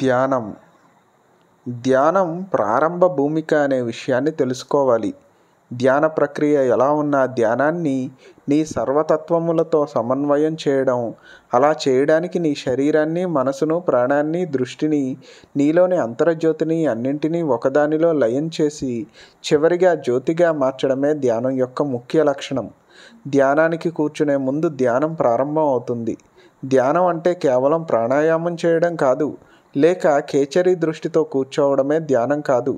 ధ్యానం ధ్యానం ప్రారంభ భూమిక అనే విషయాన్ని తెలుసుకోవాలి ధ్యాన ప్రక్రియ ఎలా ఉన్నా ధ్యానాన్ని నీ సర్వతత్వములతో సమన్వయం చేయడం అలా చేయడానికి నీ శరీరాన్ని మనసును ప్రాణాన్ని దృష్టిని నీలోని అంతర్జ్యోతిని అన్నింటినీ ఒకదానిలో లయం చేసి చివరిగా జ్యోతిగా మార్చడమే ధ్యానం యొక్క ముఖ్య లక్షణం ధ్యానానికి కూర్చునే ముందు ధ్యానం ప్రారంభం అవుతుంది ధ్యానం అంటే కేవలం ప్రాణాయామం చేయడం కాదు లేక కేచరి దృష్టితో కూర్చోవడమే ధ్యానం కాదు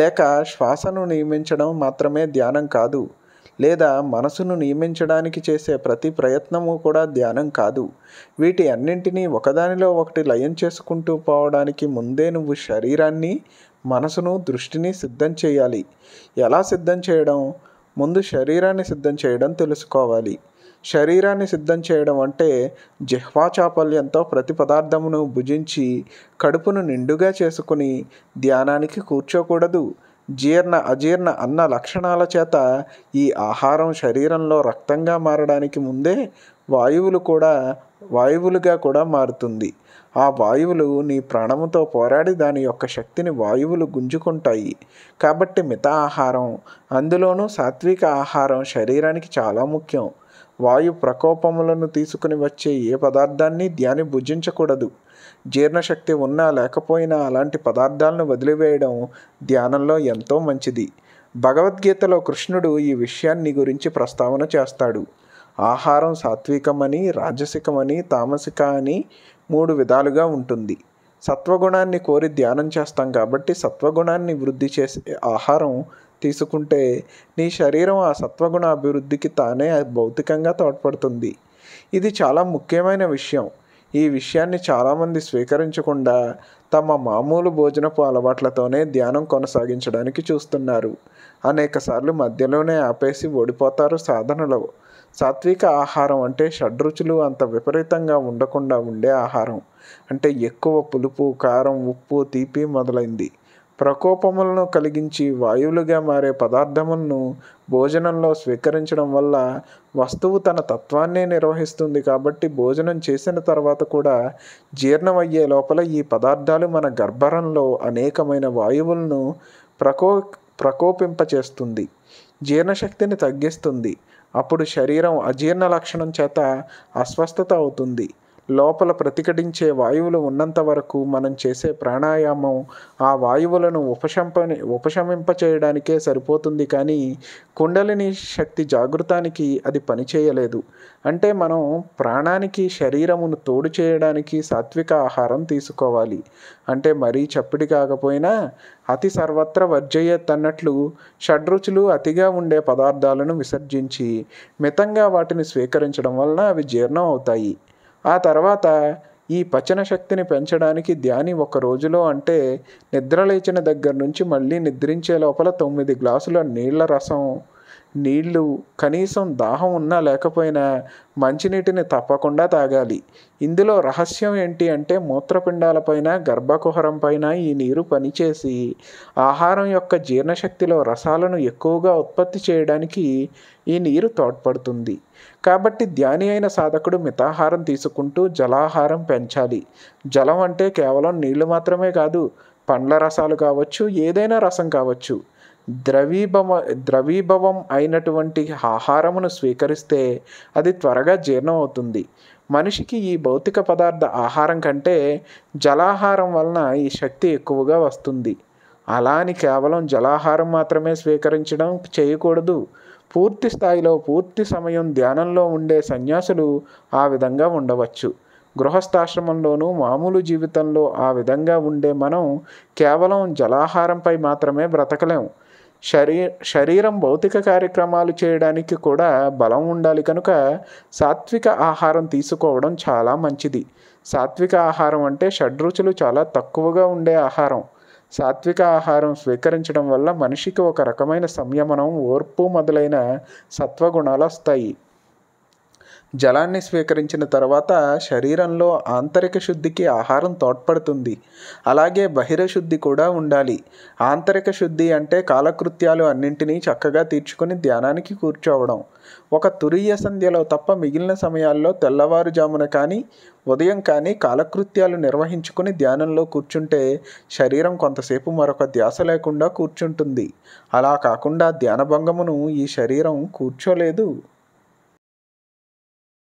లేక శ్వాసను నియమించడం మాత్రమే ధ్యానం కాదు లేదా మనసును నియమించడానికి చేసే ప్రతి ప్రయత్నము కూడా ధ్యానం కాదు వీటి అన్నింటినీ ఒకదానిలో ఒకటి లయం చేసుకుంటూ పోవడానికి ముందే నువ్వు శరీరాన్ని మనసును దృష్టిని సిద్ధం చేయాలి ఎలా సిద్ధం చేయడం ముందు శరీరాన్ని సిద్ధం చేయడం తెలుసుకోవాలి శరీరాన్ని సిద్ధం చేయడం అంటే జిహ్వా చాపల్యంతో ప్రతి పదార్థమును భుజించి కడుపును నిండుగా చేసుకుని ధ్యానానికి కూర్చోకూడదు జీర్ణ అజీర్ణ అన్న లక్షణాల చేత ఈ ఆహారం శరీరంలో రక్తంగా మారడానికి ముందే వాయువులు కూడా వాయువులుగా కూడా మారుతుంది ఆ వాయువులు నీ ప్రాణముతో పోరాడి దాని యొక్క శక్తిని వాయువులు గుంజుకుంటాయి కాబట్టి మిత ఆహారం అందులోనూ సాత్విక ఆహారం శరీరానికి చాలా ముఖ్యం వాయు ప్రకోపములను తీసుకుని వచ్చే ఏ పదార్థాన్ని ధ్యాని భుజించకూడదు జీర్ణశక్తి ఉన్నా లేకపోయినా అలాంటి పదార్థాలను వదిలివేయడం ధ్యానంలో ఎంతో మంచిది భగవద్గీతలో కృష్ణుడు ఈ విషయాన్ని గురించి ప్రస్తావన చేస్తాడు ఆహారం సాత్వికమని రాజసికమని తామసిక అని మూడు విధాలుగా ఉంటుంది సత్వగుణాన్ని కోరి ధ్యానం చేస్తాం కాబట్టి సత్వగుణాన్ని వృద్ధి చేసే ఆహారం తీసుకుంటే నీ శరీరం ఆ సత్వగుణ అభివృద్ధికి తానే భౌతికంగా తోడ్పడుతుంది ఇది చాలా ముఖ్యమైన విషయం ఈ విషయాన్ని చాలామంది స్వీకరించకుండా తమ మామూలు భోజనపు అలవాట్లతోనే ధ్యానం కొనసాగించడానికి చూస్తున్నారు అనేకసార్లు మధ్యలోనే ఆపేసి ఓడిపోతారు సాధనలో సాత్విక ఆహారం అంటే షడ్రుచులు అంత విపరీతంగా ఉండకుండా ఉండే ఆహారం అంటే ఎక్కువ పులుపు కారం ఉప్పు తీపి మొదలైంది ప్రకోపములను కలిగించి వాయువులుగా మారే పదార్థములను భోజనంలో స్వీకరించడం వల్ల వస్తువు తన తత్వాన్నే నిర్వహిస్తుంది కాబట్టి భోజనం చేసిన తర్వాత కూడా జీర్ణమయ్యే లోపల ఈ పదార్థాలు మన గర్భరంలో అనేకమైన వాయువులను ప్రకో ప్రకోపింపచేస్తుంది జీర్ణశక్తిని తగ్గిస్తుంది అప్పుడు శరీరం అజీర్ణ లక్షణం చేత అస్వస్థత అవుతుంది లోపల ప్రతిఘటించే వాయువులు ఉన్నంత వరకు మనం చేసే ప్రాణాయామం ఆ వాయువులను ఉపశంపని ఉపశమింపచేయడానికే సరిపోతుంది కానీ కుండలిని శక్తి జాగృతానికి అది పనిచేయలేదు అంటే మనం ప్రాణానికి శరీరమును తోడు చేయడానికి సాత్విక ఆహారం తీసుకోవాలి అంటే మరీ చప్పిడి కాకపోయినా అతి సర్వత్ర వర్జయ్యత్ అన్నట్లు షడ్రుచులు అతిగా ఉండే పదార్థాలను విసర్జించి మితంగా వాటిని స్వీకరించడం వలన అవి జీర్ణం అవుతాయి ఆ తర్వాత ఈ పచన శక్తిని పెంచడానికి ధ్యాని ఒక రోజులో అంటే నిద్రలేచిన దగ్గర నుంచి మళ్ళీ నిద్రించే లోపల తొమ్మిది గ్లాసుల నీళ్ల రసం నీళ్లు కనీసం దాహం ఉన్నా లేకపోయినా మంచినీటిని తప్పకుండా తాగాలి ఇందులో రహస్యం ఏంటి అంటే మూత్రపిండాలపైన గర్భకుహరం పైన ఈ నీరు పనిచేసి ఆహారం యొక్క జీర్ణశక్తిలో రసాలను ఎక్కువగా ఉత్పత్తి చేయడానికి ఈ నీరు తోడ్పడుతుంది కాబట్టి ధ్యాని అయిన సాధకుడు మితాహారం తీసుకుంటూ జలాహారం పెంచాలి జలం అంటే కేవలం నీళ్లు మాత్రమే కాదు పండ్ల రసాలు కావచ్చు ఏదైనా రసం కావచ్చు ద్రవీభవ ద్రవీభవం అయినటువంటి ఆహారమును స్వీకరిస్తే అది త్వరగా జీర్ణం అవుతుంది మనిషికి ఈ భౌతిక పదార్థ ఆహారం కంటే జలాహారం వలన ఈ శక్తి ఎక్కువగా వస్తుంది అలా అని కేవలం జలాహారం మాత్రమే స్వీకరించడం చేయకూడదు పూర్తి స్థాయిలో పూర్తి సమయం ధ్యానంలో ఉండే సన్యాసులు ఆ విధంగా ఉండవచ్చు గృహస్థాశ్రమంలోనూ మామూలు జీవితంలో ఆ విధంగా ఉండే మనం కేవలం జలాహారంపై మాత్రమే బ్రతకలేము శరీ శరీరం భౌతిక కార్యక్రమాలు చేయడానికి కూడా బలం ఉండాలి కనుక సాత్విక ఆహారం తీసుకోవడం చాలా మంచిది సాత్విక ఆహారం అంటే షడ్రుచులు చాలా తక్కువగా ఉండే ఆహారం సాత్విక ఆహారం స్వీకరించడం వల్ల మనిషికి ఒక రకమైన సంయమనం ఓర్పు మొదలైన సత్వగుణాలు వస్తాయి జలాన్ని స్వీకరించిన తర్వాత శరీరంలో ఆంతరిక శుద్ధికి ఆహారం తోడ్పడుతుంది అలాగే బహిరశుద్ధి కూడా ఉండాలి ఆంతరిక శుద్ధి అంటే కాలకృత్యాలు అన్నింటినీ చక్కగా తీర్చుకుని ధ్యానానికి కూర్చోవడం ఒక తురియ సంధ్యలో తప్ప మిగిలిన సమయాల్లో తెల్లవారుజామున కానీ ఉదయం కానీ కాలకృత్యాలు నిర్వహించుకుని ధ్యానంలో కూర్చుంటే శరీరం కొంతసేపు మరొక ధ్యాస లేకుండా కూర్చుంటుంది అలా కాకుండా ధ్యానభంగమును ఈ శరీరం కూర్చోలేదు